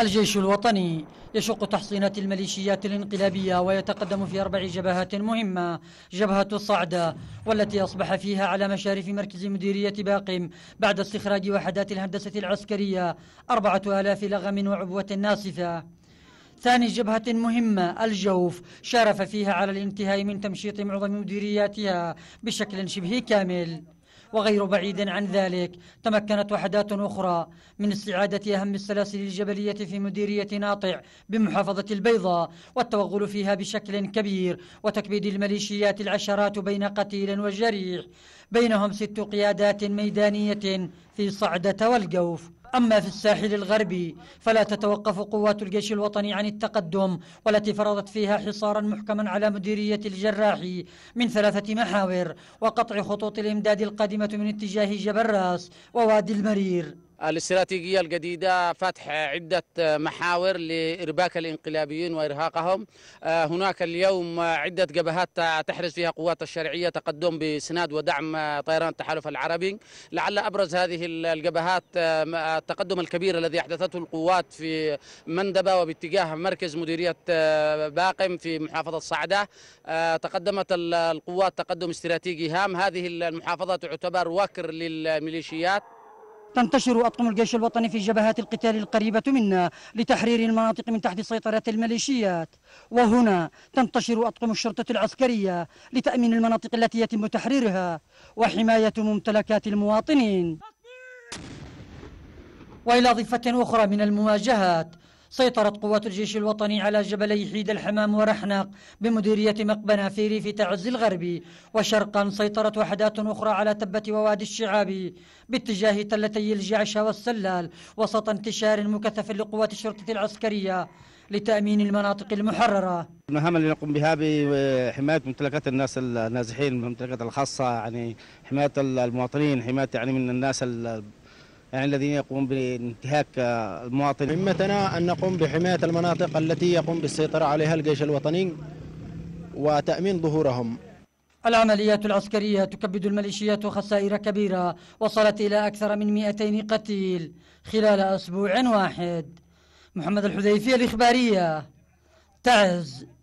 الجيش الوطني يشق تحصينات الميليشيات الانقلابية ويتقدم في أربع جبهات مهمة جبهة الصعدة والتي أصبح فيها على مشارف مركز مديرية باقم بعد استخراج وحدات الهندسة العسكرية أربعة آلاف لغم وعبوة ناسفة ثاني جبهة مهمة الجوف شارف فيها على الانتهاء من تمشيط معظم مديرياتها بشكل شبه كامل وغير بعيد عن ذلك تمكنت وحدات أخرى من استعادة أهم السلاسل الجبلية في مديرية ناطع بمحافظة البيضاء والتوغل فيها بشكل كبير وتكبيد الميليشيات العشرات بين قتيل وجريح بينهم ست قيادات ميدانية في صعدة والجوف أما في الساحل الغربي فلا تتوقف قوات الجيش الوطني عن التقدم والتي فرضت فيها حصارا محكما على مديرية الجراحي من ثلاثة محاور وقطع خطوط الإمداد القادمة من اتجاه جبل راس ووادي المرير الاستراتيجية الجديدة فتح عدة محاور لإرباك الإنقلابيين وإرهاقهم آه، هناك اليوم عدة جبهات تحرز فيها قوات الشرعية تقدم بسناد ودعم طيران التحالف العربي لعل أبرز هذه الجبهات آه، آه، التقدم الكبير الذي أحدثته القوات في مندبة وباتجاه مركز مديرية باقم في محافظة صعدة تقدمت القوات تقدم استراتيجي هام هذه المحافظة تعتبر وكر للميليشيات تنتشر أطقم الجيش الوطني في جبهات القتال القريبة منا لتحرير المناطق من تحت سيطرة الميليشيات وهنا تنتشر أطقم الشرطة العسكرية لتأمين المناطق التي يتم تحريرها وحماية ممتلكات المواطنين وإلى ضفة أخرى من المواجهات سيطرت قوات الجيش الوطني على جبلي حيد الحمام ورحناق بمديرية مقبنة في ريف تعز الغربي وشرقا سيطرت وحدات أخرى على تبة ووادي الشعابي باتجاه تلتي الجعشة والسلال وسط انتشار مكثف لقوات الشرطة العسكرية لتأمين المناطق المحررة المهام اللي نقوم بها بحماية ممتلكات الناس النازحين الممتلكات الخاصة يعني حماية المواطنين حماية يعني من الناس يعني الذين يقوم بانتهاك المواطن مهمتنا أن نقوم بحماية المناطق التي يقوم بالسيطرة عليها الجيش الوطني وتأمين ظهورهم العمليات العسكرية تكبد الميليشيات خسائر كبيرة وصلت إلى أكثر من 200 قتيل خلال أسبوع واحد محمد الحذيفي الإخبارية تعز